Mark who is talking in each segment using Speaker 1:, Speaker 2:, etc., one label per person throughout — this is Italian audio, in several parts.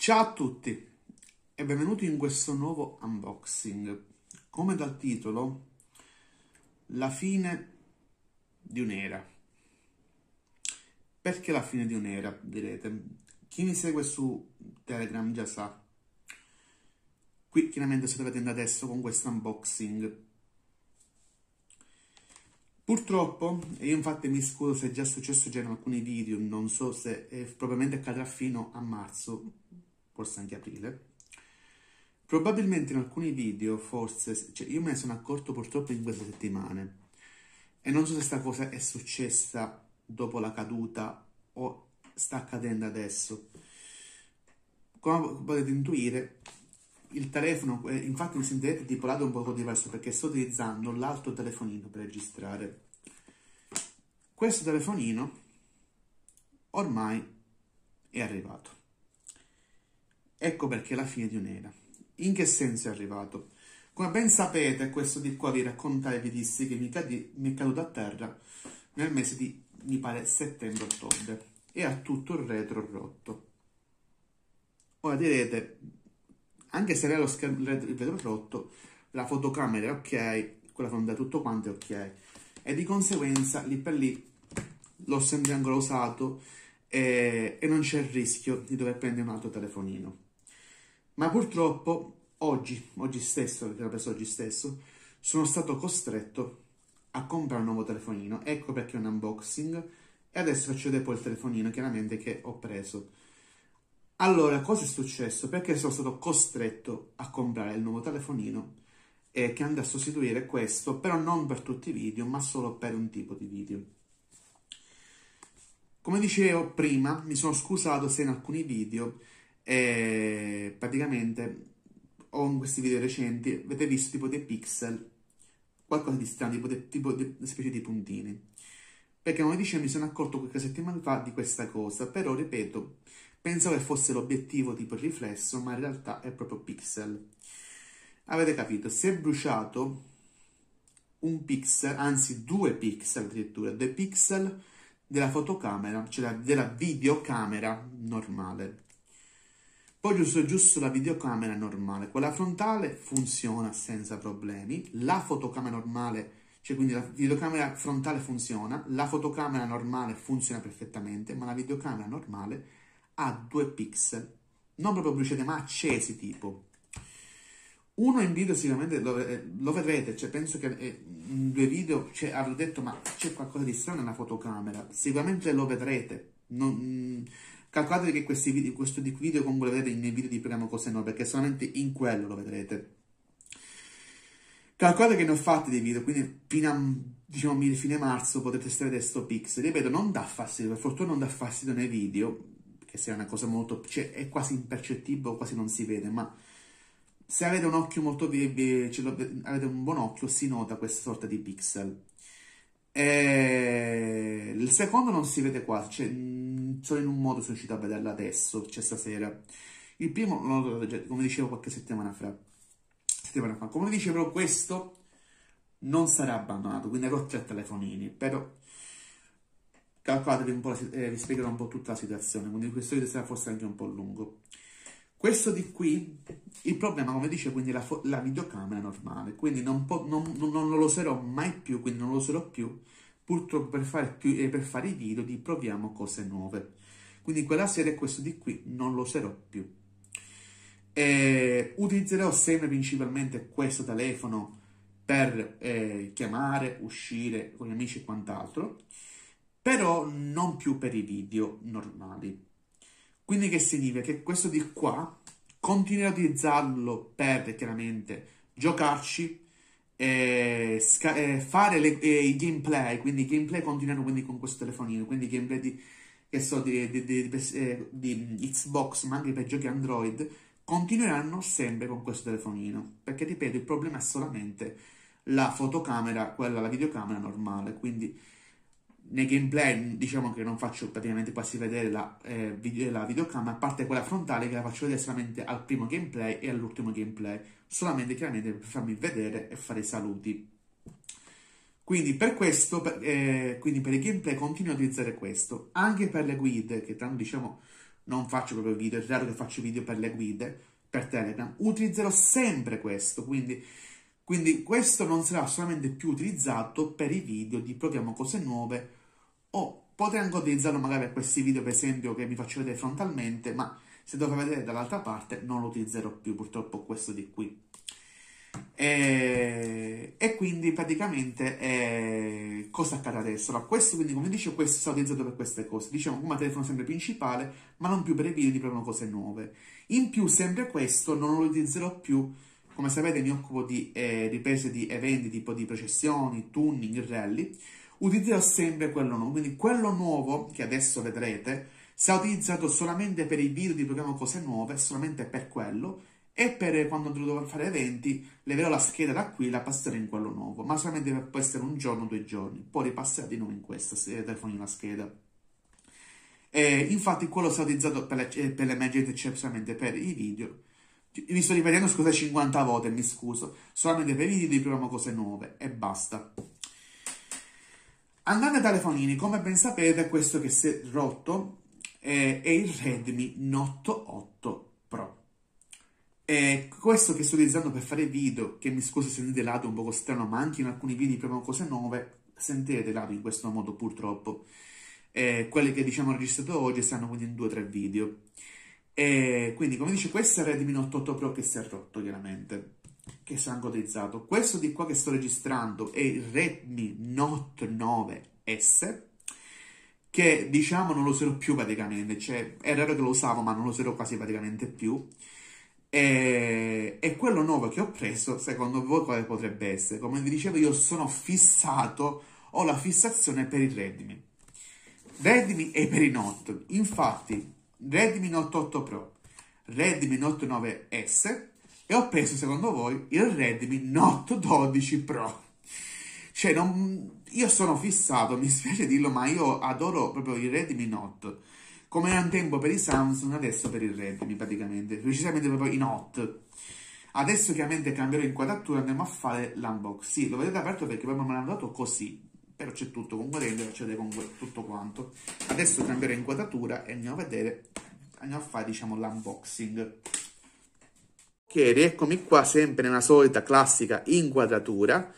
Speaker 1: Ciao a tutti e benvenuti in questo nuovo unboxing. Come dal titolo, la fine di un'era. Perché la fine di un'era, direte? Chi mi segue su Telegram già sa. Qui chiaramente state vedendo adesso con questo unboxing. Purtroppo, e io infatti mi scuso se è già successo già in alcuni video, non so se eh, probabilmente accadrà fino a marzo, forse anche aprile. Probabilmente in alcuni video, forse, cioè io me ne sono accorto purtroppo in queste settimane e non so se sta cosa è successa dopo la caduta o sta accadendo adesso. Come potete intuire, il telefono, eh, infatti mi sentirete lato un po' diverso perché sto utilizzando l'altro telefonino per registrare. Questo telefonino ormai è arrivato. Ecco perché la fine di un'era. In che senso è arrivato? Come ben sapete, questo di qua vi raccontai vi dissi che mi, cadi, mi è caduto a terra nel mese di, mi pare, settembre-ottobre e ha tutto il retro rotto. Ora direte, anche se aveva lo schermo, il retro rotto, la fotocamera è ok, quella fonda tutto quanto è ok. E di conseguenza lì per lì l'ho sempre ancora usato e, eh, e non c'è il rischio di dover prendere un altro telefonino ma purtroppo oggi, oggi stesso, perché l'ho preso oggi stesso, sono stato costretto a comprare un nuovo telefonino. Ecco perché è un unboxing e adesso faccio vedere poi il telefonino, chiaramente, che ho preso. Allora, cosa è successo? Perché sono stato costretto a comprare il nuovo telefonino eh, che andrà a sostituire questo, però non per tutti i video, ma solo per un tipo di video. Come dicevo prima, mi sono scusato se in alcuni video e praticamente o in questi video recenti avete visto tipo dei pixel, qualcosa di strano, tipo, de, tipo de, una specie di puntini. Perché come dicevo mi sono accorto qualche settimana fa di questa cosa, però ripeto, pensavo che fosse l'obiettivo tipo il riflesso, ma in realtà è proprio pixel. Avete capito, si è bruciato un pixel, anzi due pixel addirittura, due pixel della fotocamera, cioè della videocamera normale poi uso giusto la videocamera normale, quella frontale funziona senza problemi, la fotocamera normale, cioè quindi la videocamera frontale funziona, la fotocamera normale funziona perfettamente, ma la videocamera normale ha due pixel, non proprio bruciati ma accesi tipo. Uno in video sicuramente lo, eh, lo vedrete, cioè penso che eh, in due video cioè, avrò detto ma c'è qualcosa di strano nella fotocamera, sicuramente lo vedrete, non, Calcolate che questi video, questo video comunque lo vedrete nei video di Premo Cose No, perché solamente in quello lo vedrete. Calcolate che ne ho fatti dei video, quindi fino a diciamo, fine marzo potete stare adesso pixel. Ripeto, non dà fastidio, per fortuna non dà fastidio nei video, che sia una cosa molto... Cioè, è quasi impercettibile, quasi non si vede, ma se avete un occhio molto... avete un buon occhio, si nota questa sorta di pixel. E eh, il secondo non si vede quasi, cioè, solo in un modo sono riuscito a vederlo adesso, cioè stasera. Il primo l'ho notato già, come dicevo qualche settimana fa. Settimana fa. Come dicevo, questo non sarà abbandonato, quindi avrò tre telefonini, però calcolatevi un po', la, eh, vi spiegherò un po' tutta la situazione, quindi questo video sarà forse anche un po' lungo. Questo di qui, il problema come dice quindi la, la videocamera normale, quindi non, non, non, lo userò mai più, quindi non lo userò più, purtroppo per fare, più, eh, per fare i video di proviamo cose nuove. Quindi quella serie questo di qui non lo userò più. E eh, utilizzerò sempre principalmente questo telefono per eh, chiamare, uscire con gli amici e quant'altro, però non più per i video normali. Quindi che significa? Che questo di qua continuerà a utilizzarlo per chiaramente giocarci, e eh, fare le, eh, i gameplay, quindi i gameplay continueranno quindi con questo telefonino, quindi i gameplay di, che so, di, di, di, eh, di Xbox ma anche per giochi Android continueranno sempre con questo telefonino, perché ripeto il problema è solamente la fotocamera, quella la videocamera normale, quindi nei gameplay diciamo che non faccio praticamente quasi vedere la, eh, video, la videocamera, a parte quella frontale che la faccio vedere solamente al primo gameplay e all'ultimo gameplay, solamente chiaramente per farmi vedere e fare i saluti. Quindi per questo, per, eh, quindi per il gameplay continuo a utilizzare questo, anche per le guide, che tanto diciamo non faccio proprio video, è raro che faccio video per le guide, per Telegram, utilizzerò sempre questo, quindi... Quindi questo non sarà solamente più utilizzato per i video di proviamo cose nuove o potrei utilizzarlo magari per questi video per esempio che vi faccio vedere frontalmente, ma se dovete vedere dall'altra parte non lo utilizzerò più purtroppo questo di qui. E, eh, e quindi praticamente eh, cosa accade adesso? Allora, questo quindi come dicevo questo sarà utilizzato per queste cose, diciamo come telefono sempre principale, ma non più per i video di proprio cose nuove. In più sempre questo non lo utilizzerò più come sapete mi occupo di eh, riprese di eventi tipo di processioni, tuning, rally utilizzerò sempre quello nuovo. Quindi quello nuovo, che adesso vedrete, sarà utilizzato solamente per i video di programma cose nuove, solamente per quello, e per eh, quando dovrò fare eventi, leverò la scheda da qui e la passerò in quello nuovo, ma solamente può essere un giorno o due giorni, poi ripasserà di nuovo in questa se eh, la scheda. E infatti quello sarà utilizzato per le, eh, per le emergenze, cioè solamente per i video, mi sto ripetendo scusa 50 volte, mi scuso, solamente per i video di programma cose nuove e basta. Andando ai telefonini, come ben sapete, questo che si è rotto eh, è il Redmi Note 8 Pro. E questo che sto utilizzando per fare video, che mi scuso se sentite lato un po' strano, ma anche in alcuni video di Cose Nuove, sentirete lato in questo modo purtroppo. Eh, quelle che diciamo registrato oggi stanno quindi in due o tre video. E quindi come dice questo è il Redmi Note 8 Pro che si è rotto chiaramente che si è angotizzato. Questo di qua che sto registrando è il Redmi Note 9S che diciamo non lo userò più praticamente, cioè è raro che lo usavo ma non lo userò quasi praticamente più. E, e, quello nuovo che ho preso, secondo voi quale potrebbe essere? Come vi dicevo, io sono fissato, ho la fissazione per il Redmi. Redmi e per i Note. Infatti, Redmi Note 8 Pro, Redmi Note 9S e ho preso, secondo voi, il Redmi Note 12 Pro. Cioè, non... io sono fissato, mi spiace dirlo, ma io adoro proprio il Redmi Note. Come era un tempo per i Samsung, adesso per il Redmi, praticamente. Precisamente proprio i Note. Adesso chiaramente cambierò inquadratura e andremo a fare l'unboxing. Sì, lo vedete aperto perché poi me l'hanno dato così. Però c'è tutto con guarendo, c'è tutto quanto. Adesso cambierò inquadratura e andiamo a vedere, andiamo a fare, diciamo, l'unboxing. Ok, rieccomi qua sempre nella solita classica inquadratura.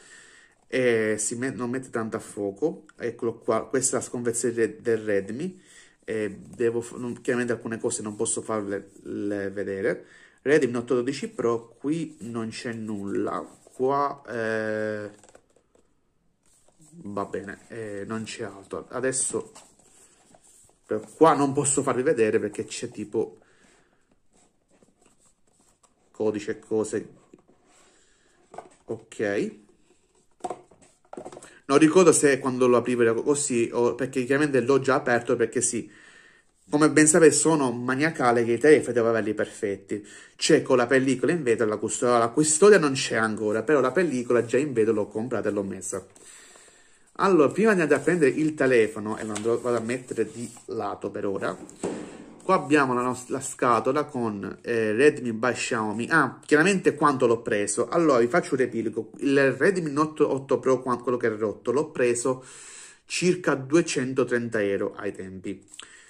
Speaker 1: Eh, met non mette tanto a fuoco. Eccolo qua, questa è la sconversione del Redmi. Eh, devo, non, chiaramente alcune cose non posso farle vedere. Redmi 812 Pro, qui non c'è nulla. Qua... Eh, va bene, non c'è altro. Adesso... Qua non posso farvi vedere perché c'è tipo codice e cose ok non ricordo se quando lo aprivo era così o perché chiaramente l'ho già aperto perché sì come ben sapete sono maniacale che i telefoni devono averli perfetti C'è con la pellicola in vetro la custodia la custodia non c'è ancora però la pellicola già in vetro l'ho comprata e l'ho messa allora prima di andare a prendere il telefono e lo andrò, vado a mettere di lato per ora Qua abbiamo la, nostra, la scatola con eh, Redmi by Xiaomi. Ah, chiaramente quanto l'ho preso. Allora, vi faccio un repilico Il Redmi Note 8 Pro, quello che è rotto, l'ho preso circa 230 euro ai tempi.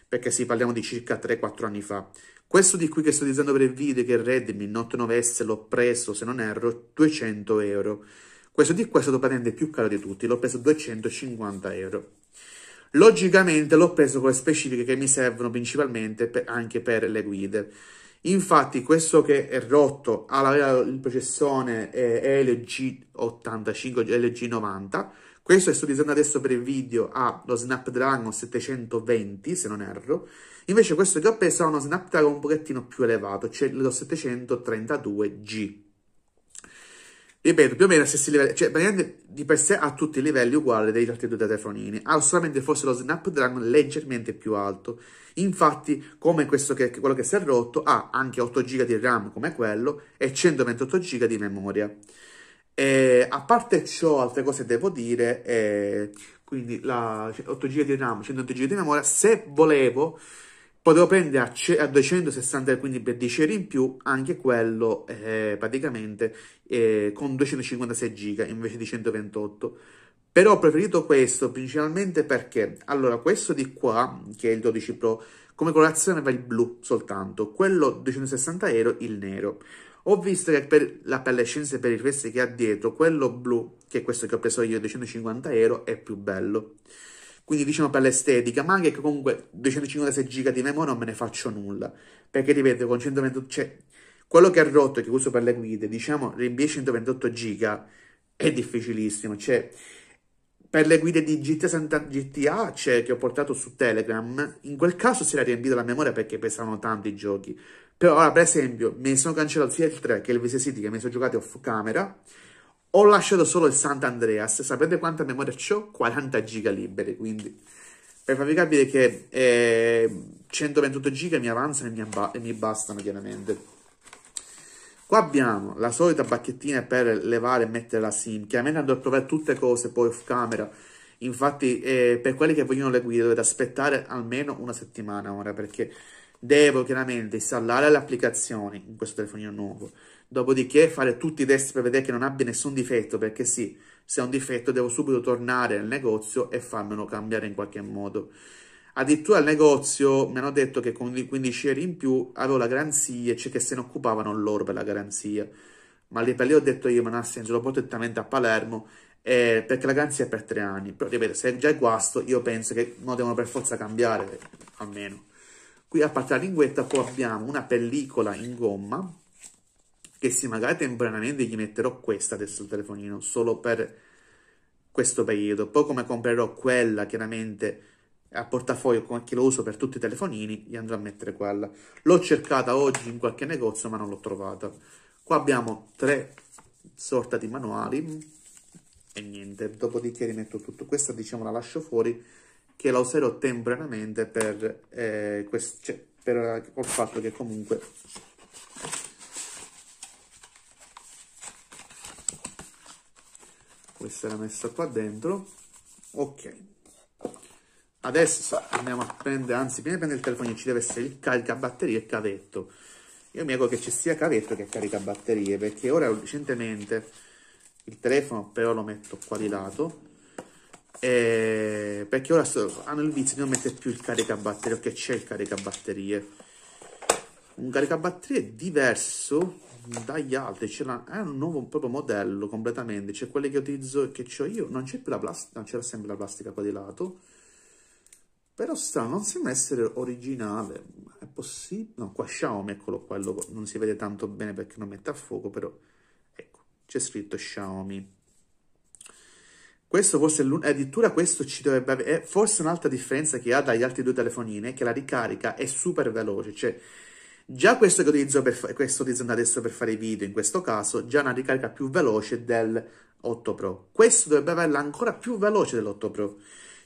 Speaker 1: Perché sì, parliamo di circa 3-4 anni fa. Questo di qui che sto utilizzando per il video, che è il Redmi Note 9S, l'ho preso, se non erro, 200 euro. Questo di qua è stato praticamente più caro di tutti, l'ho preso 250 euro. Logicamente l'ho preso con le specifiche che mi servono principalmente per, anche per le guide. Infatti questo che è rotto ha il processone LG85, LG90, questo che sto utilizzando adesso per il video ha lo Snapdragon 720 se non erro, invece questo che ho preso ha uno Snapdragon un pochettino più elevato, cioè lo 732G ripeto, più o meno stessi livelli, cioè praticamente di per sé ha tutti i livelli uguali degli altri due telefonini, ha solamente forse lo Snapdragon leggermente più alto. Infatti, come questo che, quello che si è rotto, ha anche 8 GB di RAM come quello e 128 GB di memoria. E, a parte ciò, altre cose devo dire, eh, quindi la 8 cioè, GB di RAM, 128 GB di memoria, se volevo potevo prendere a, a 260 quindi per 10 euro in più anche quello eh, praticamente eh, con 256 giga invece di 128 però ho preferito questo principalmente perché allora questo di qua che è il 12 pro come colorazione va il blu soltanto quello 260 euro il nero ho visto che per la pallescenza e per i riflessi che ha dietro quello blu che è questo che ho preso io 250 euro è più bello quindi diciamo per l'estetica, ma anche che comunque 256 giga di memoria non me ne faccio nulla, perché ripeto, con 128, cioè, quello che ha rotto, che uso per le guide, diciamo, riempire 128 giga è difficilissimo, cioè, per le guide di GTA, Santa, GTA cioè, che ho portato su Telegram, in quel caso si era riempita la memoria perché pesavano tanti i giochi, però ora, per esempio, mi sono cancellato sia il 3 che il Vice City che mi sono giocato off camera, ho lasciato solo il Sant'Andreas, sapete quanta memoria ho? 40 giga liberi, quindi per farvi capire che eh, 128 giga mi avanzano e mi, abba- e mi bastano chiaramente. Qua abbiamo la solita bacchettina per levare e mettere la SIM. Chiaramente andrò a provare tutte le cose poi off camera. Infatti, eh, per quelli che vogliono le guide dovete aspettare almeno una settimana ora perché devo chiaramente installare le applicazioni in questo telefonino nuovo dopodiché fare tutti i test per vedere che non abbia nessun difetto, perché sì, se è un difetto devo subito tornare al negozio e farmelo cambiare in qualche modo. Addirittura al negozio mi hanno detto che con i 15 euro in più avevo la garanzia, cioè che se ne occupavano loro per la garanzia. Ma lì per lì ho detto io, ma non ha senso, lo porto direttamente a Palermo eh, perché la garanzia è per tre anni. Però ripeto, se è già guasto, io penso che non devono per forza cambiare, almeno. Qui a parte la linguetta poi abbiamo una pellicola in gomma che se magari temporaneamente gli metterò questa adesso al telefonino solo per questo periodo, poi come comprerò quella chiaramente a portafoglio come che lo uso per tutti i telefonini, gli andrò a mettere quella. L'ho cercata oggi in qualche negozio ma non l'ho trovata. Qua abbiamo tre sorta di manuali e niente, dopodiché rimetto tutto. Questa diciamo la lascio fuori che la userò temporaneamente per, eh, cioè, per eh, col fatto che comunque questa era messa qua dentro ok adesso andiamo a prendere anzi prima di prendere il telefono ci deve essere il caricabatterie e cavetto io mi auguro che ci sia cavetto che carica batterie perché ora recentemente il telefono però lo metto qua di lato eh, perché ora hanno il vizio di non mettere più il caricabatterie o che c'è il caricabatterie un caricabatterie diverso dagli altri c'è un nuovo proprio modello completamente c'è quelle che utilizzo e che ho io non c'è più la plastica c'era sempre la plastica qua di lato però sta non sembra essere originale è possibile no qua Xiaomi eccolo qua non si vede tanto bene perché non mette a fuoco però ecco c'è scritto Xiaomi questo forse è l'unico, addirittura questo ci dovrebbe avere, forse un'altra differenza che ha dagli altri due telefonini è che la ricarica è super veloce, cioè Già questo che utilizzo, per, questo utilizzo adesso per fare i video, in questo caso, già una ricarica più veloce del 8 Pro. Questo dovrebbe averla ancora più veloce dell'8 Pro.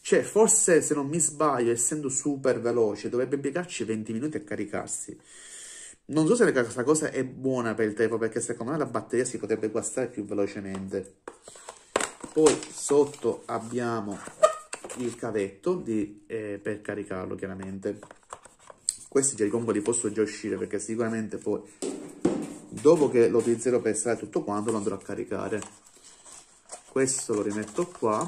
Speaker 1: Cioè, forse se non mi sbaglio, essendo super veloce, dovrebbe impiegarci 20 minuti a caricarsi. Non so se questa cosa è buona per il tempo, perché secondo me la batteria si potrebbe guastare più velocemente. Poi sotto abbiamo il cavetto di, eh, per caricarlo, chiaramente questi già comunque li posso già uscire perché sicuramente poi dopo che lo utilizzerò per estrarre tutto quanto lo andrò a caricare questo lo rimetto qua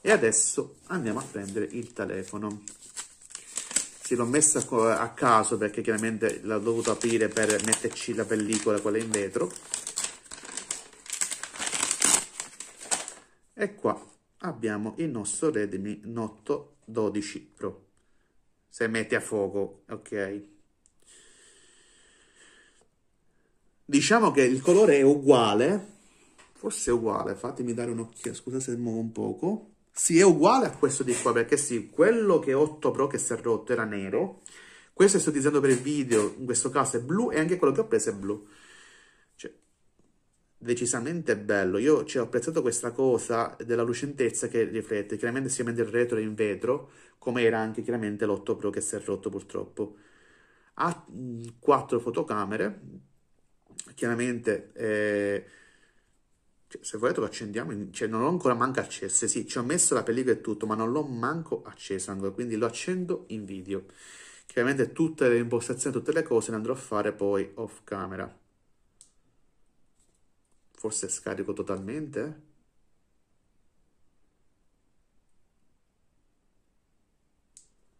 Speaker 1: e adesso andiamo a prendere il telefono si l'ho messa a caso perché chiaramente l'ho dovuto aprire per metterci la pellicola quella in vetro e qua abbiamo il nostro Redmi Note 12 Pro se metti a fuoco, ok? Diciamo che il colore è uguale, forse è uguale, fatemi dare un'occhiata, scusa se muovo un poco. Sì, è uguale a questo di qua, perché sì, quello che 8 Pro che si è rotto era nero, questo che sto utilizzando per il video, in questo caso è blu, e anche quello che ho preso è blu decisamente bello. Io cioè, ho apprezzato questa cosa della lucentezza che riflette. Chiaramente sicuramente il retro è in vetro, come era anche chiaramente l'8 Pro che si è rotto purtroppo. Ha mm, quattro fotocamere, chiaramente... Eh, cioè, se volete lo accendiamo, in... cioè, non l'ho ancora manco acceso, sì, ci ho messo la pellicola e tutto, ma non l'ho manco acceso ancora, quindi lo accendo in video. Chiaramente tutte le impostazioni, tutte le cose le andrò a fare poi off camera. Forse scarico totalmente?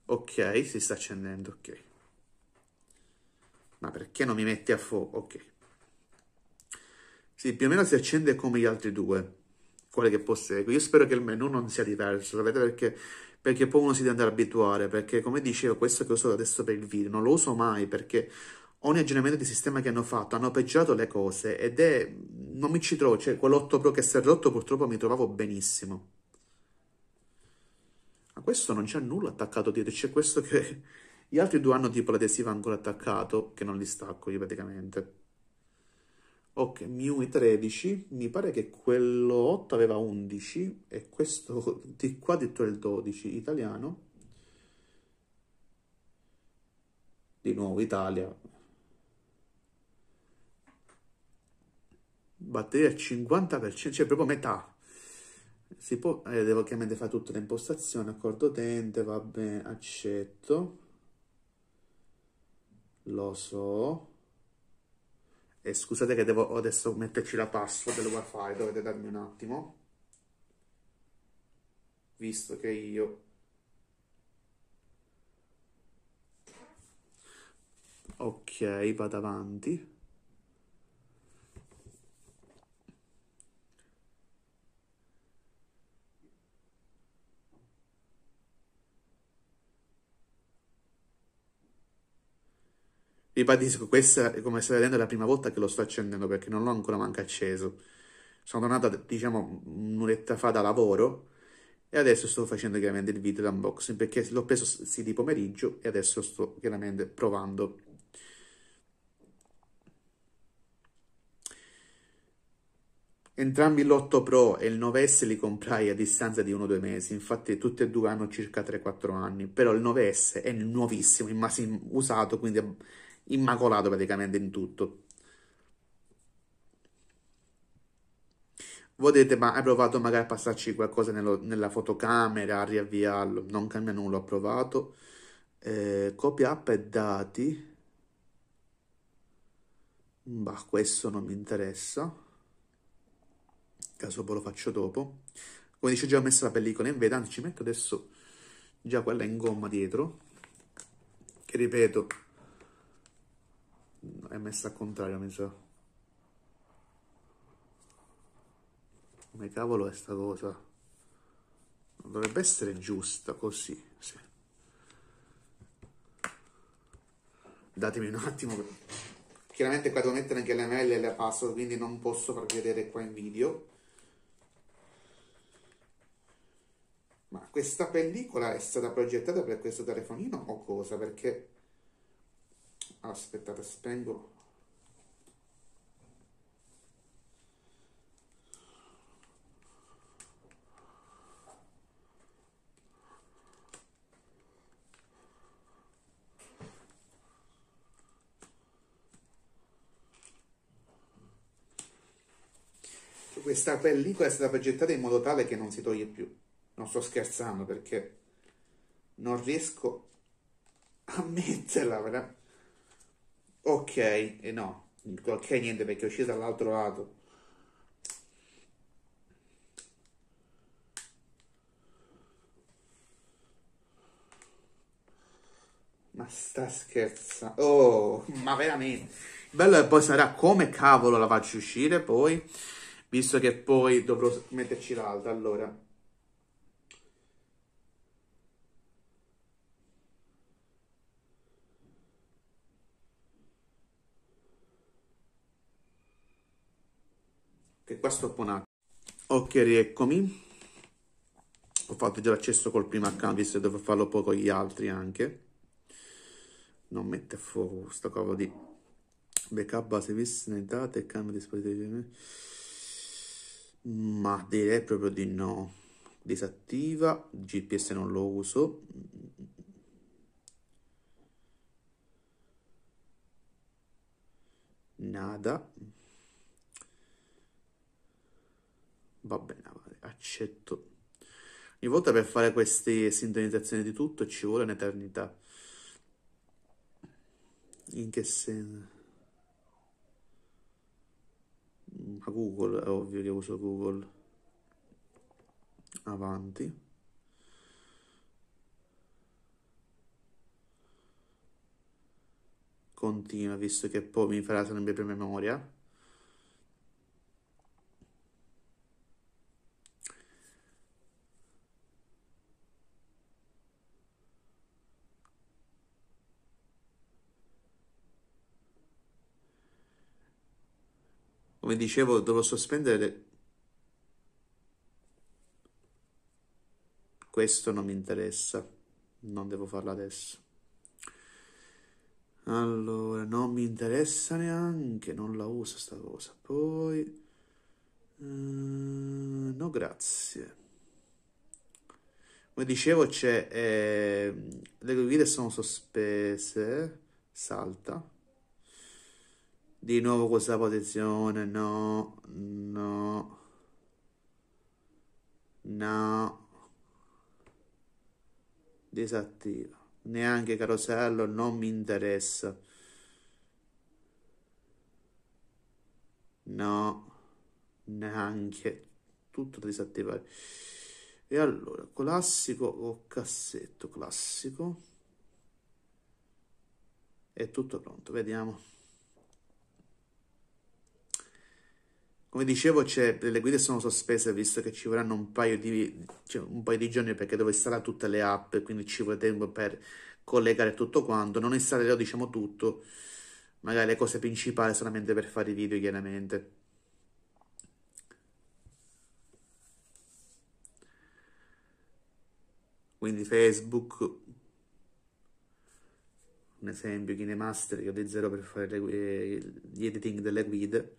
Speaker 1: Ok, si sta accendendo, ok. Ma perché non mi metti a fuoco? Ok. Sì, più o meno si accende come gli altri due, quale che posseggo. Io spero che il menu non sia diverso, sapete perché? Perché poi uno si deve andare a abituare, perché come dicevo, questo che uso adesso per il video, non lo uso mai perché ogni aggiornamento di sistema che hanno fatto hanno peggiorato le cose ed è non mi ci trovo cioè quell'8 Pro che si è rotto purtroppo mi trovavo benissimo ma questo non c'è nulla attaccato dietro c'è questo che gli altri due hanno tipo l'adesiva ancora attaccato che non li stacco io praticamente ok MIUI 13 mi pare che quello 8 aveva 11 e questo di qua addirittura il 12 italiano di nuovo Italia batteria 50%, cioè proprio metà. Si può, eh, devo chiaramente fare tutta l'impostazione, accordo utente, va bene, accetto. Lo so. E scusate che devo adesso metterci la password del wifi, dovete darmi un attimo. Visto che io... Ok, vado avanti. Ribadisco, questa, è come state vedendo, è la prima volta che lo sto accendendo perché non l'ho ancora manco acceso. Sono tornato, diciamo, un'oretta fa da lavoro e adesso sto facendo chiaramente il video unboxing perché l'ho preso sì di pomeriggio e adesso sto chiaramente provando. Entrambi l'8 Pro e il 9S li comprai a distanza di 1-2 mesi, infatti tutti e due hanno circa 3-4 anni, però il 9S è nuovissimo, è massimo usato, quindi immacolato praticamente in tutto. Voi dite, ma hai provato magari a passarci qualcosa nello, nella fotocamera, a riavviarlo? Non cambia nulla, ho provato. Eh, copia app e dati. Bah, questo non mi interessa. Caso poi lo faccio dopo. Come dice, già ho messo la pellicola in veda, anzi ci metto adesso già quella in gomma dietro. Che ripeto, è messa al contrario, mi sa. Come cavolo è sta cosa? Dovrebbe essere giusta, così, sì. Datemi un attimo. Chiaramente qua devo mettere anche le mail e la password, quindi non posso far vedere qua in video. Ma questa pellicola è stata progettata per questo telefonino o cosa? Perché aspettate spengo questa pellicola è stata progettata in modo tale che non si toglie più. Non sto scherzando perché non riesco a metterla, veramente ok e no ok niente perché è uscita dall'altro lato ma sta scherzando oh ma veramente bello che poi sarà come cavolo la faccio uscire poi visto che poi dovrò metterci l'altra allora stopponato ok rieccomi ho fatto già l'accesso col primo account visto che devo farlo poi con gli altri anche non mette a fuoco sto cavolo di backup base vista ne date e cambio dispositivo ma direi proprio di no disattiva gps non lo uso nada Va bene, vale, accetto. Ogni volta per fare queste sintonizzazioni di tutto ci vuole un'eternità. In che senso? Ma Google, è ovvio che uso Google. Avanti. Continua, visto che poi mi farà sempre per memoria. come dicevo, devo sospendere. Questo non mi interessa, non devo farlo adesso. Allora, non mi interessa neanche, non la uso sta cosa. Poi, mm, no grazie. Come dicevo, c'è, eh, le guide sono sospese, salta. Di nuovo questa posizione, no, no, no, disattiva, neanche carosello, non mi interessa, no, neanche, tutto disattivare. E allora, classico o cassetto, classico, è tutto pronto, vediamo. Come dicevo, le guide sono sospese visto che ci vorranno un paio, di, cioè un paio di giorni perché devo installare tutte le app, quindi ci vuole tempo per collegare tutto quanto. Non installerò, diciamo, tutto, magari le cose principali solamente per fare i video, chiaramente. Quindi Facebook, un esempio, Kinemaster, io ho di zero per fare le, eh, gli editing delle guide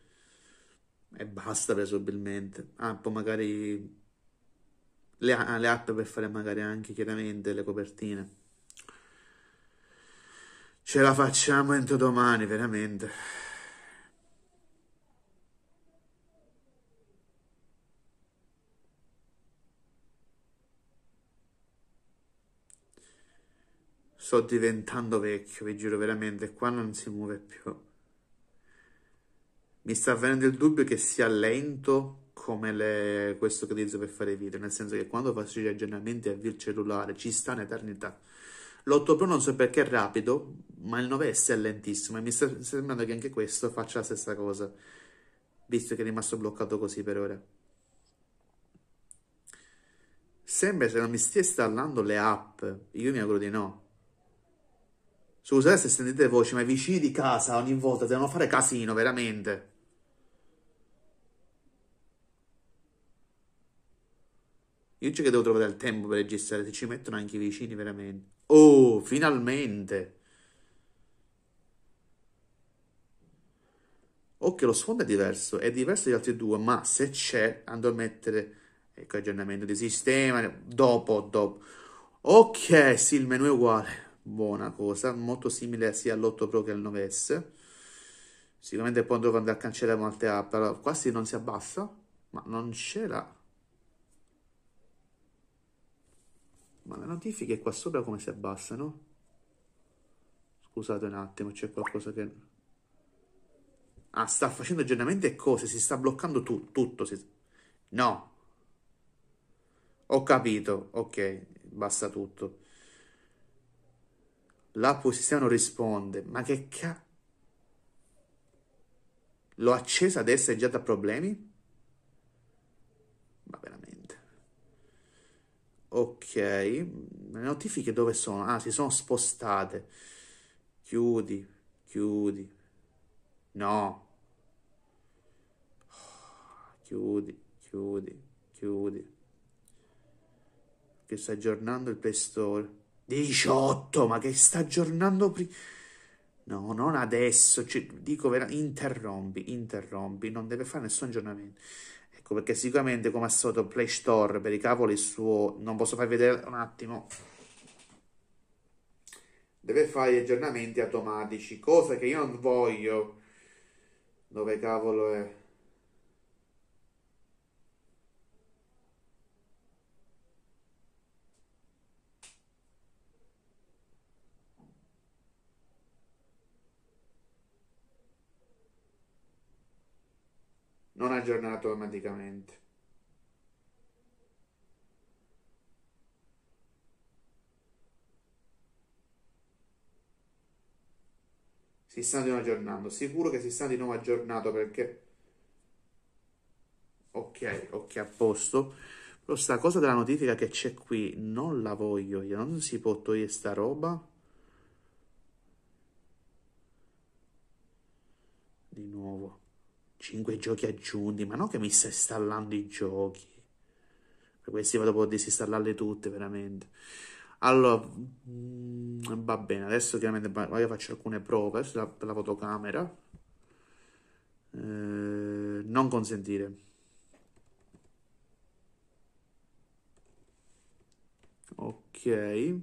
Speaker 1: e basta presumibilmente. Ah, poi magari le, le app per fare magari anche chiaramente le copertine. Ce la facciamo entro domani, veramente. Sto diventando vecchio, vi giuro veramente, qua non si muove più mi sta avvenendo il dubbio che sia lento come le... questo che utilizzo per fare video, nel senso che quando faccio gli aggiornamenti a via il cellulare ci sta un'eternità. L'8 Pro non so perché è rapido, ma il 9S è lentissimo e mi sta sembrando che anche questo faccia la stessa cosa, visto che è rimasto bloccato così per ora. Sembra se non mi stia installando le app, io mi auguro di no. Scusate se sentite voci, ma i vicini di casa ogni volta devono fare casino, veramente. Io c'è che devo trovare il tempo per registrare, se ci mettono anche i vicini veramente. Oh, finalmente! Ok, lo sfondo è diverso, è diverso dagli altri due, ma se c'è andrò a mettere, ecco, aggiornamento di sistema, dopo, dopo. Ok, sì, il menu è uguale, buona cosa, molto simile sia all'8 Pro che al 9S. Sicuramente poi dovrò andare a cancellare molte app, allora, qua non si abbassa, ma non c'era notifiche qua sopra come si abbassano? Scusate un attimo, c'è qualcosa che... Ah, sta facendo aggiornamenti e cose, si sta bloccando tu, tutto. Si... No. Ho capito, ok, basta tutto. La posizione non risponde, ma che cazzo... L'ho accesa adesso e già da problemi? ok mm, le notifiche dove sono? ah si sono spostate chiudi chiudi no chiudi chiudi chiudi che sta aggiornando il play store 18 ma che sta aggiornando prima No, non adesso, cioè, dico veramente, interrompi, interrompi, non deve fare nessun aggiornamento. Ecco, perché sicuramente come al solito Play Store per i cavoli il suo non posso far vedere un attimo deve fare gli aggiornamenti automatici cosa che io non voglio dove cavolo è aggiornato automaticamente. Si sta di nuovo aggiornando, sicuro che si sta di nuovo aggiornato perché... Ok, ok, a posto. Però sta cosa della notifica che c'è qui, non la voglio io, non si può togliere sta roba. 5 giochi aggiunti, ma no che mi sta installando i giochi. Per questi vado a disinstallarle tutte, veramente. Allora, mm, va bene, adesso chiaramente io faccio alcune prove sulla, per la fotocamera. Eh, non consentire. Ok.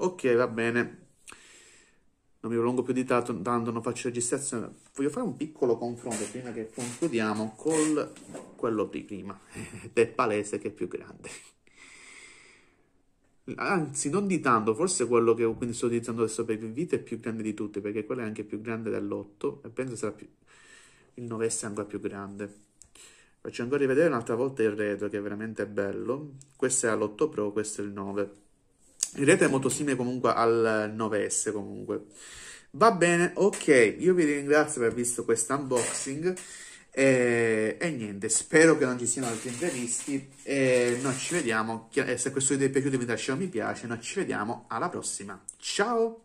Speaker 1: Ok, va bene. Non mi prolungo più di tanto, tanto non faccio registrazione. Voglio fare un piccolo confronto prima che concludiamo con quello di prima. Ed è palese che è più grande. Anzi, non di tanto, forse quello che quindi sto utilizzando adesso per Vita è più grande di tutti, perché quello è anche più grande dell'8 e penso sarà più... il 9 è ancora più grande. Faccio ancora rivedere un'altra volta il retro che è veramente bello. Questo è all'8 Pro, questo è il 9. Vedete, è molto simile comunque al 9S comunque. Va bene, ok, io vi ringrazio per aver visto questo unboxing e, eh, e, niente, spero che non ci siano altri imprevisti e noi ci vediamo, se questo video vi è piaciuto vi lasciate un mi piace, noi ci vediamo alla prossima, ciao!